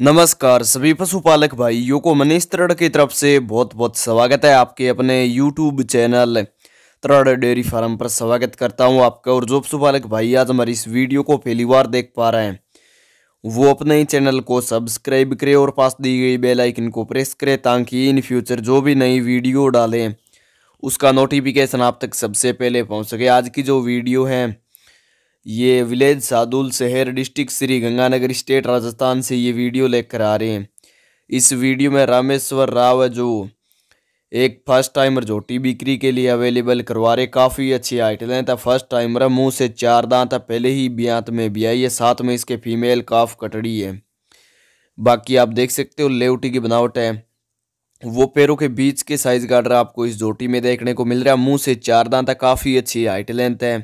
नमस्कार सभी पशुपालक भाइयों को मनीष त्रड़ की तरफ से बहुत बहुत स्वागत है आपके अपने यूट्यूब चैनल त्रड़ डेयरी फार्म पर स्वागत करता हूं आपका और जो पशुपालक भाई आज हमारी इस वीडियो को पहली बार देख पा रहे हैं वो अपने ही चैनल को सब्सक्राइब करें और पास दी गई बेल आइकन को प्रेस करें ताकि इन फ्यूचर जो भी नई वीडियो डालें उसका नोटिफिकेशन आप तक सबसे पहले पहुँच सके आज की जो वीडियो है ये village Sadulshahar district Shri Ganganagar state Rajasthan से ये वीडियो लेकर आ रहे हैं इस वीडियो में रामेश्वर राव जो एक फर्स्ट टाइमर टी बिक्री के लिए अवेलेबल करवा रहे काफ़ी अच्छी हैं था फर्स्ट टाइमर मुंह से चार दांत है पहले ही ब्यांत में भी आई है साथ में इसके फीमेल काफ कटड़ी है बाकी आप देख सकते हो लेवटी की बनावट है वो पैरों के बीच के साइज गार्डर आपको इस जोटी में देखने को मिल रहा है मुंह से चार दांत था काफ़ी अच्छी हाइट लेंथ है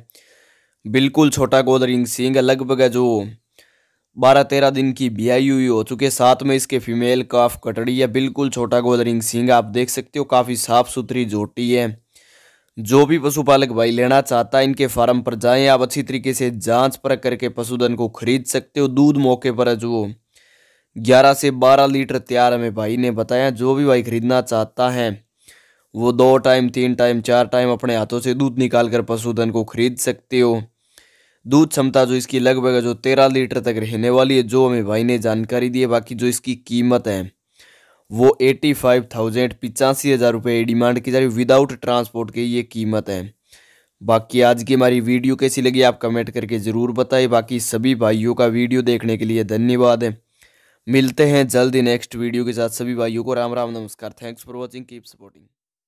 बिल्कुल छोटा गोदरिंग सिंह है लगभग जो बारह तेरह दिन की बियाई हुई हो चुके साथ में इसके फीमेल काफ कटड़ी है बिल्कुल छोटा गोदरिंग सिंह आप देख सकते हो काफ़ी साफ सुथरी जोटी है जो भी पशुपालक भाई लेना चाहता है इनके फार्म पर जाएं आप अच्छी तरीके से जांच पर करके पशुधन को खरीद सकते हो दूध मौके पर जो 11 से 12 लीटर तैयार हमें भाई ने बताया जो भी भाई खरीदना चाहता है वो दो टाइम तीन टाइम चार टाइम अपने हाथों से दूध निकाल कर पशुधन को खरीद सकते हो दूध क्षमता जो इसकी लगभग जो तेरह लीटर तक रहने वाली है जो हमें भाई ने जानकारी दी है बाकी जो इसकी कीमत है वो एटी फाइव थाउजेंड पिचासी हज़ार रुपये डिमांड की जा रही विदाउट ट्रांसपोर्ट की ये कीमत है बाकी आज की हमारी वीडियो कैसी लगी आप कमेंट करके ज़रूर बताएं बाकी सभी भाइयों का वीडियो देखने के लिए धन्यवाद है मिलते हैं जल्दी नेक्स्ट वीडियो के साथ सभी भाइयों को राम राम नमस्कार thanks for watching keep supporting